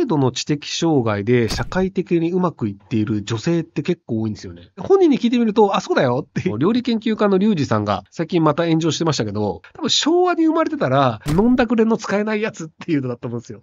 程度の知的障害で社会的にうまくいっている女性って結構多いんですよね。本人に聞いてみると、あ、そうだよって、料理研究家のリュウジさんが最近また炎上してましたけど、多分昭和に生まれてたら、飲んだくれの使えないやつっていうのだと思うんですよ。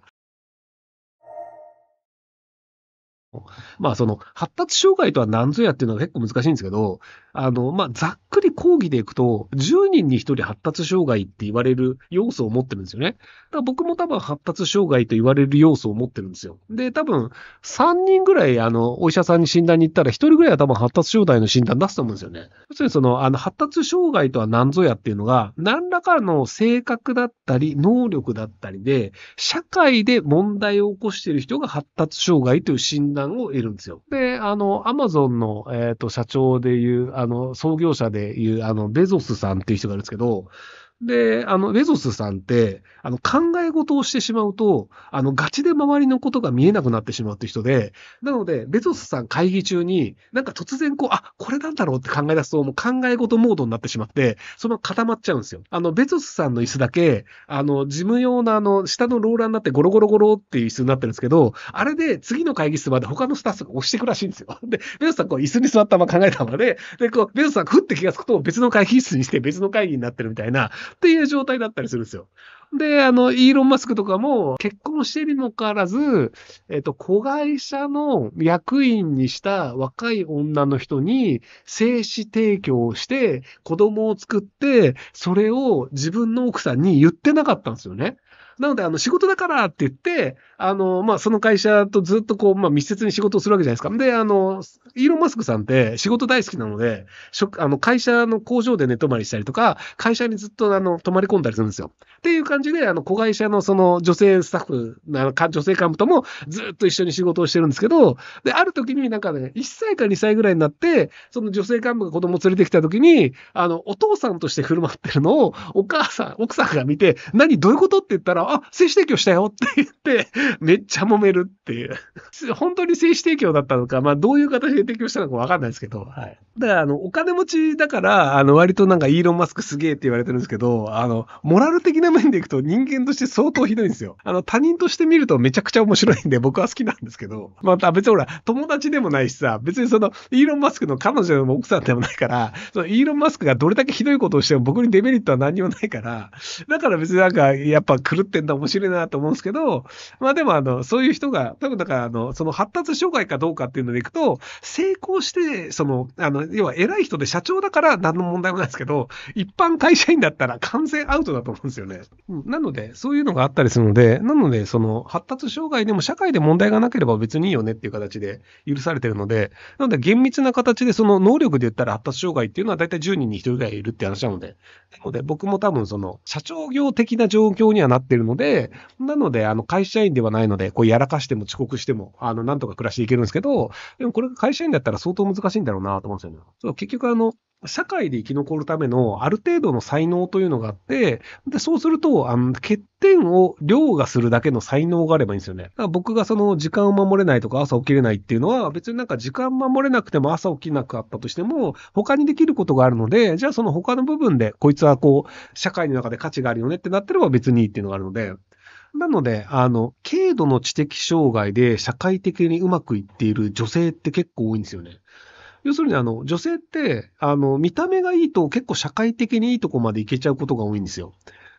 まあその発達障害とは何ぞやっていうのが結構難しいんですけど、あの、まあざっくり講義でいくと、10人に1人発達障害って言われる要素を持ってるんですよね。だから僕も多分発達障害と言われる要素を持ってるんですよ。で、多分3人ぐらいあの、お医者さんに診断に行ったら1人ぐらいは多分発達障害の診断出すと思うんですよね。要するにその、あの、発達障害とは何ぞやっていうのが、何らかの性格だったり、能力だったりで、社会で問題を起こしている人が発達障害という診断断を得るんですよ。で、あの、アマゾンの、えっ、ー、と、社長でいう、あの、創業者でいう、あの、ベゾスさんっていう人がいるんですけど、で、あの、ベゾスさんって、あの、考え事をしてしまうと、あの、ガチで周りのことが見えなくなってしまうって人で、なので、ベゾスさん会議中に、なんか突然こう、あ、これなんだろうって考え出すと、もう考え事モードになってしまって、その固まっちゃうんですよ。あの、ベゾスさんの椅子だけ、あの、事務用のあの、下のローラーになってゴロゴロゴロっていう椅子になってるんですけど、あれで次の会議室まで他のスタッフが押してくらしいんですよ。で、ベゾスさんこう、椅子に座ったまま考えたままで、で、こう、ベゾスさんふって気がつくと、別の会議室にして別の会議になってるみたいな、っていう状態だったりするんですよ。で、あの、イーロン・マスクとかも結婚してるにもかかわらず、えっと、子会社の役員にした若い女の人に精子提供をして子供を作って、それを自分の奥さんに言ってなかったんですよね。なので、あの、仕事だからって言って、あの、まあ、その会社とずっとこう、まあ、密接に仕事をするわけじゃないですか。で、あの、イーロン・マスクさんって仕事大好きなので、あの、会社の工場で寝泊まりしたりとか、会社にずっとあの、泊まり込んだりするんですよ。っていう感じで、あの、子会社のその女性スタッフ、女性幹部ともずっと一緒に仕事をしてるんですけど、で、ある時になんかね、1歳か2歳ぐらいになって、その女性幹部が子供連れてきた時に、あの、お父さんとして振る舞ってるのを、お母さん、奥さんが見て、何、どういうことって言ったら、あ、精子提供したよって言って、めっちゃ揉めるっていう。本当に精子提供だったのか、まあどういう形で提供したのかわかんないですけど、はい。だから、あの、お金持ちだから、あの、割となんかイーロン・マスクすげえって言われてるんですけど、あの、モラル的な面でいくと人間として相当ひどいんですよ。あの、他人として見るとめちゃくちゃ面白いんで僕は好きなんですけど、また別にほら、友達でもないしさ、別にその、イーロン・マスクの彼女の奥さんでもないから、そのイーロン・マスクがどれだけひどいことをしても僕にデメリットは何にもないから、だから別になんか、やっぱ狂ってってんだ、面白いなと思うんですけど、まあでもあの、そういう人が、多分だからあの、その発達障害かどうかっていうのでいくと、成功して、その、あの、要は偉い人で社長だから何の問題もないですけど、一般会社員だったら完全アウトだと思うんですよね。うん、なので、そういうのがあったりするので、なので、その、発達障害でも社会で問題がなければ別にいいよねっていう形で許されてるので、なので厳密な形でその能力で言ったら発達障害っていうのは大体10人に1人ぐらいいるって話なので、なので僕も多分その社長業的な状況にはなってるので、なので、あの、会社員ではないので、こう、やらかしても遅刻しても、あの、なんとか暮らしていけるんですけど、でもこれが会社員だったら相当難しいんだろうなと思うんですよね。そう、結局あの、社会で生き残るためのある程度の才能というのがあって、で、そうすると、あの、欠点を凌駕するだけの才能があればいいんですよね。だから僕がその時間を守れないとか朝起きれないっていうのは、別になんか時間守れなくても朝起きなかったとしても、他にできることがあるので、じゃあその他の部分で、こいつはこう、社会の中で価値があるよねってなってれば別にいいっていうのがあるので、なので、あの、軽度の知的障害で社会的にうまくいっている女性って結構多いんですよね。要するにあの、女性って、あの、見た目がいいと結構社会的にいいとこまでいけちゃうことが多いんですよ。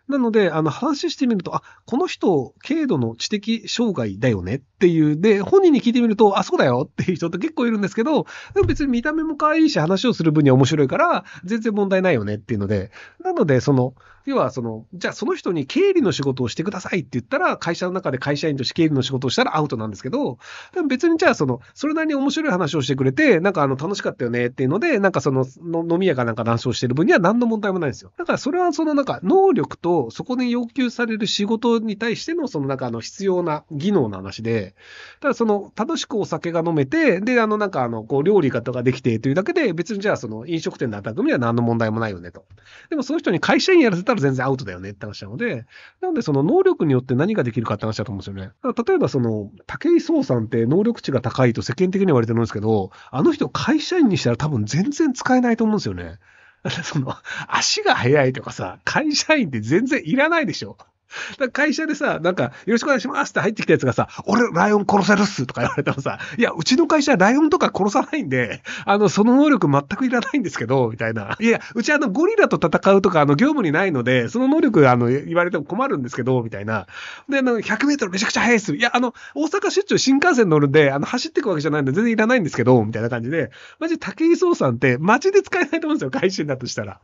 なので、あの、話してみると、あ、この人、軽度の知的障害だよねっていう、で、本人に聞いてみると、あ、そうだよっていう人って結構いるんですけど、でも別に見た目も可愛いし、話をする分には面白いから、全然問題ないよねっていうので、なので、その、要はその、じゃあその人に経理の仕事をしてくださいって言ったら、会社の中で会社員として経理の仕事をしたらアウトなんですけど、でも別にじゃあその、それなりに面白い話をしてくれて、なんかあの、楽しかったよねっていうので、なんかその、の飲み屋かなんか談笑してる分には何の問題もないんですよ。だからそれはそのなんか、能力とそこで要求される仕事に対してのそのなんかあの、必要な技能の話で、ただその、楽しくお酒が飲めて、で、あのなんかあの、こう、料理方ができてというだけで、別にじゃあその、飲食店で働くには何の問題もないよねと。でもその人に会社員やらせたらら全然アウトだよねって話なので、なのでその能力によって何ができるかって話だと思うんですよね。例えばその、武井壮さんって能力値が高いと世間的に言われてるんですけど、あの人会社員にしたら多分全然使えないと思うんですよね。その、足が速いとかさ、会社員って全然いらないでしょ。会社でさ、なんか、よろしくお願いしますって入ってきたやつがさ、俺、ライオン殺せるっすとか言われてもさ、いや、うちの会社はライオンとか殺さないんで、あの、その能力全くいらないんですけど、みたいな。いや、うちあの、ゴリラと戦うとか、あの、業務にないので、その能力、あの、言われても困るんですけど、みたいな。で、あの、100メートルめちゃくちゃ速いっす。いや、あの、大阪出張新幹線乗るんで、あの、走ってくわけじゃないんで、全然いらないんですけど、みたいな感じで、マジ、武井壮さんって、街で使えないと思うんですよ、会社だとしたら。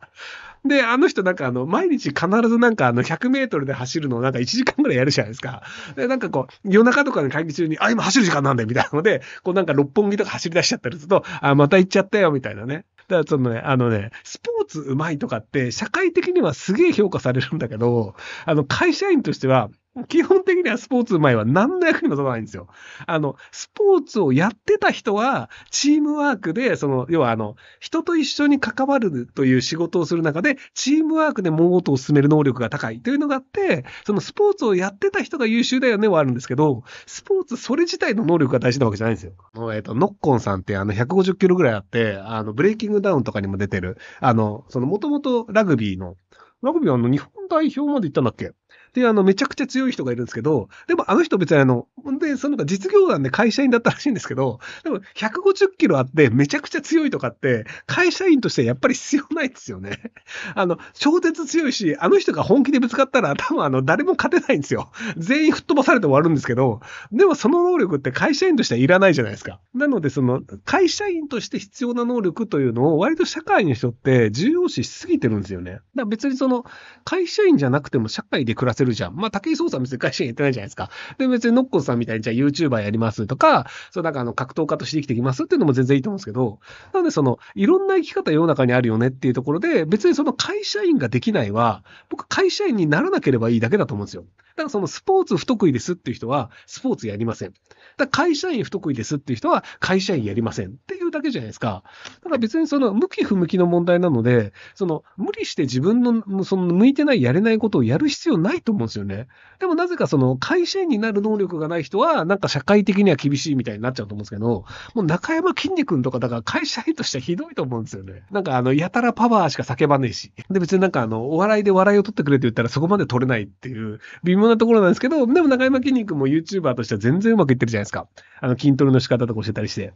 で、あの人なんかあの、毎日必ずなんかあの、100メートルで走るのをなんか1時間ぐらいやるじゃないですか。で、なんかこう、夜中とかの会議中に、あ、今走る時間なんだよ、みたいなので、こうなんか六本木とか走り出しちゃったりすると、あ、また行っちゃったよ、みたいなね。だからそのね、あのね、スポーツ上手いとかって、社会的にはすげえ評価されるんだけど、あの、会社員としては、基本的にはスポーツ前は何の役にも立たないんですよ。あの、スポーツをやってた人は、チームワークで、その、要はあの、人と一緒に関わるという仕事をする中で、チームワークで物事を進める能力が高いというのがあって、そのスポーツをやってた人が優秀だよねはあるんですけど、スポーツそれ自体の能力が大事なわけじゃないんですよ。えっ、ー、と、ノッコンさんってあの、150キロぐらいあって、あの、ブレイキングダウンとかにも出てる、あの、その、もともとラグビーの、ラグビーあの、日本代表まで行ったんだっけっていう、あの、めちゃくちゃ強い人がいるんですけど、でもあの人別にあの、で、そのか実業団で会社員だったらしいんですけど、でも150キロあってめちゃくちゃ強いとかって、会社員としてやっぱり必要ないですよね。あの、超絶強いし、あの人が本気でぶつかったら多分あの、誰も勝てないんですよ。全員吹っ飛ばされて終わるんですけど、でもその能力って会社員としてはいらないじゃないですか。なので、その、会社員として必要な能力というのを割と社会の人って重要視しすぎてるんですよね。だから別にその、会社員じゃなくても社会で暮らせるるじゃん。まあ、武井壮さん別に会社員やってないじゃないですか。で、別にノッコさんみたいにじゃあ YouTuber やりますとか、そうなんかあの格闘家として生きてきますっていうのも全然いいと思うんですけど、なのでその、いろんな生き方世の中にあるよねっていうところで、別にその会社員ができないは、僕会社員にならなければいいだけだと思うんですよ。だからそのスポーツ不得意ですっていう人は、スポーツやりません。だから会社員不得意ですっていう人は、会社員やりませんるだけじゃないですか。だから別にその向き不向きの問題なので、その無理して自分のその向いてない、やれないことをやる必要ないと思うんですよね。でもなぜかその会社員になる能力がない人は、なんか社会的には厳しいみたいになっちゃうと思うんですけど、もう中山きんに君とかだから会社員としてはひどいと思うんですよね。なんかあの、やたらパワーしか叫ばねえし。で別になんかあの、お笑いで笑いを取ってくれって言ったらそこまで取れないっていう微妙なところなんですけど、でも中山きんに君も YouTuber としては全然うまくいってるじゃないですか。あの、筋トレの仕方とか教えたりして。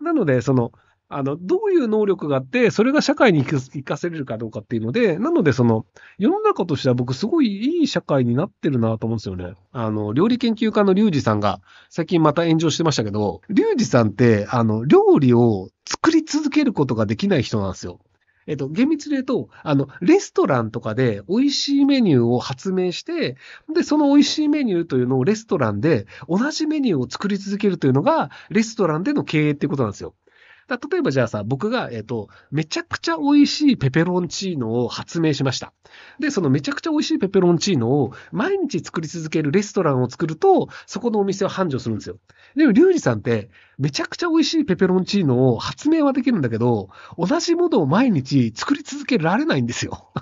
なので、その、あの、どういう能力があって、それが社会に生かせれるかどうかっていうので、なので、その、世の中としては僕、すごいいい社会になってるなと思うんですよね。あの、料理研究家のリュウジさんが、最近また炎上してましたけど、リュウジさんって、あの、料理を作り続けることができない人なんですよ。えっと、厳密に言うと、あの、レストランとかで美味しいメニューを発明して、で、その美味しいメニューというのをレストランで同じメニューを作り続けるというのが、レストランでの経営っていうことなんですよ。だ例えばじゃあさ、僕が、えっ、ー、と、めちゃくちゃ美味しいペペロンチーノを発明しました。で、そのめちゃくちゃ美味しいペペロンチーノを毎日作り続けるレストランを作ると、そこのお店を繁盛するんですよ。でも、リュウジさんって、めちゃくちゃ美味しいペペロンチーノを発明はできるんだけど、同じものを毎日作り続けられないんですよ。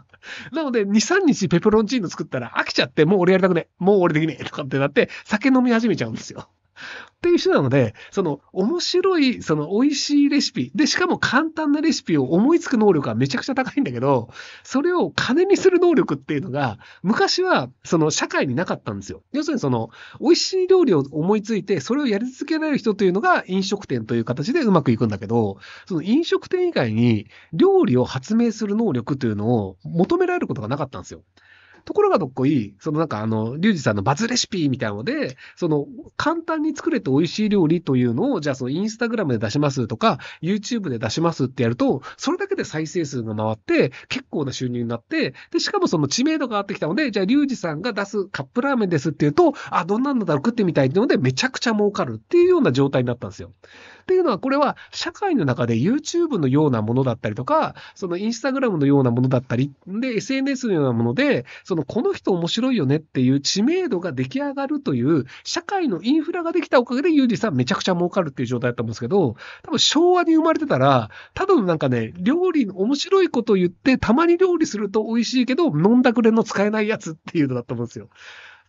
なので、2、3日ペペロンチーノ作ったら飽きちゃって、もう俺やりたくねもう俺できねえとかってなって、酒飲み始めちゃうんですよ。っていう人なので、その面白い、その美味しいレシピ、で、しかも簡単なレシピを思いつく能力はめちゃくちゃ高いんだけど、それを金にする能力っていうのが、昔はその社会になかったんですよ。要するにその、美味しい料理を思いついて、それをやり続けられる人というのが飲食店という形でうまくいくんだけど、その飲食店以外に料理を発明する能力というのを求められることがなかったんですよ。ところがどっこい、そのなんかあの、リュウジさんのバズレシピみたいなので、その、簡単に作れて美味しい料理というのを、じゃあそのインスタグラムで出しますとか、YouTube で出しますってやると、それだけで再生数が回って、結構な収入になって、で、しかもその知名度が上がってきたので、じゃあリュウジさんが出すカップラーメンですっていうと、あ、どんなんだろう食ってみたいっていうので、めちゃくちゃ儲かるっていうような状態になったんですよ。っていうのは、これは社会の中で YouTube のようなものだったりとか、その Instagram のようなものだったり、で、SNS のようなもので、そのこの人面白いよねっていう知名度が出来上がるという、社会のインフラができたおかげで、ユージさんめちゃくちゃ儲かるっていう状態だったんですけど、多分昭和に生まれてたら、ただのなんかね、料理、面白いこと言って、たまに料理すると美味しいけど、飲んだくれの使えないやつっていうのだったんですよ。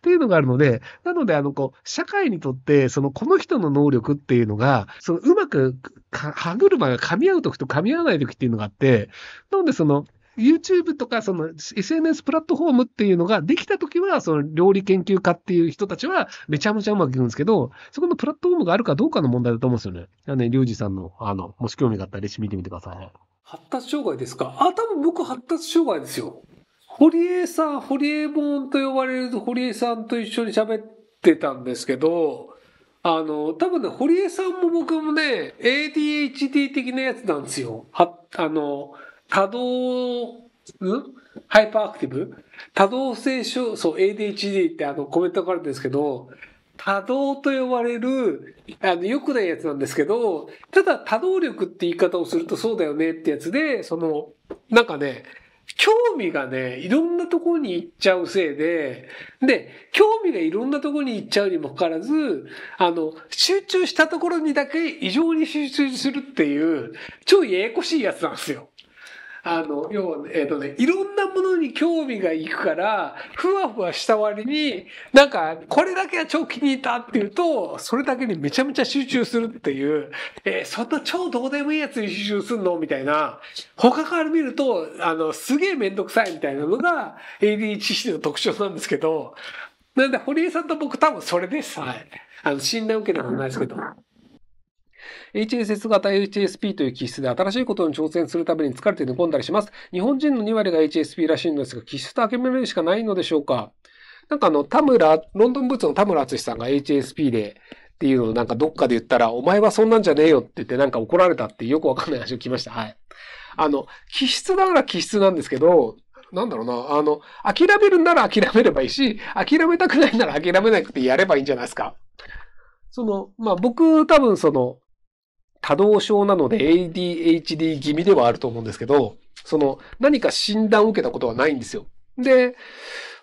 っていうのがあるので、なので、あの、こう、社会にとって、その、この人の能力っていうのが、その、うまく、歯車が噛み合う時と噛み合わない時っていうのがあって、なので、その、YouTube とか、その SNS プラットフォームっていうのができたときは、その料理研究家っていう人たちはめちゃめちゃうまくいくんですけど、そこのプラットフォームがあるかどうかの問題だと思うんですよね。なので、りさんの、あの、もし興味があったらレシピ見てみてください。発達障害ですかあ、多分僕発達障害ですよ。堀江さん、堀江門と呼ばれる堀江さんと一緒に喋ってたんですけど、あの、多分ね、堀江さんも僕もね、ADHD 的なやつなんですよ。は、あの、多動、んハイパーアクティブ多動性症、そう、ADHD ってあの、コメントがあるんですけど、多動と呼ばれる、あの、良くないやつなんですけど、ただ多動力って言い方をするとそうだよねってやつで、その、なんかね、興味がね、いろんなところに行っちゃうせいで、で、興味がいろんなところに行っちゃうにもかかわらず、あの、集中したところにだけ異常に集中するっていう、超ややこしいやつなんですよ。あの、要は、えっ、ー、とね、いろんなものに興味がいくから、ふわふわした割に、なんか、これだけは超気に入ったっていうと、それだけにめちゃめちゃ集中するっていう、えー、そんな超どうでもいいやつに集中すんのみたいな、他から見ると、あの、すげえめんどくさいみたいなのが ADHD の特徴なんですけど、なんで、堀江さんと僕多分それです。はい。あの、診断受けたことないですけど。HSS 型 HSP という気質で新しいことに挑戦するために疲れて寝込んだりします。日本人の2割が HSP らしいのですが、気質と諦めるしかないのでしょうかなんかあの、田村、ロンドンブーツの田村淳さんが HSP で、っていうのをなんかどっかで言ったら、お前はそんなんじゃねえよって言ってなんか怒られたってよくわかんない話を聞きました。はい。あの、気質なら気質なんですけど、なんだろうな、あの、諦めるなら諦めればいいし、諦めたくないなら諦めなくてやればいいんじゃないですか。その、まあ僕多分その、多動症なので ADHD 気味ではあると思うんですけど、その何か診断を受けたことはないんですよ。で、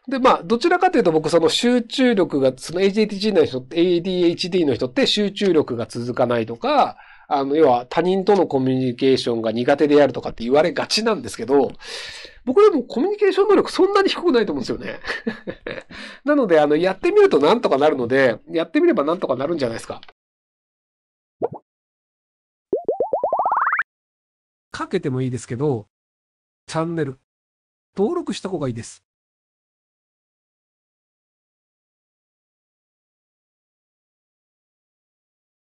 で、まあ、どちらかというと僕その集中力が、その ADHD の人、ADHD の人って集中力が続かないとか、あの、要は他人とのコミュニケーションが苦手であるとかって言われがちなんですけど、僕でもコミュニケーション能力そんなに低くないと思うんですよね。なので、あの、やってみるとなんとかなるので、やってみればなんとかなるんじゃないですか。かけてもいいですけど、チャンネル、登録した方がいいです。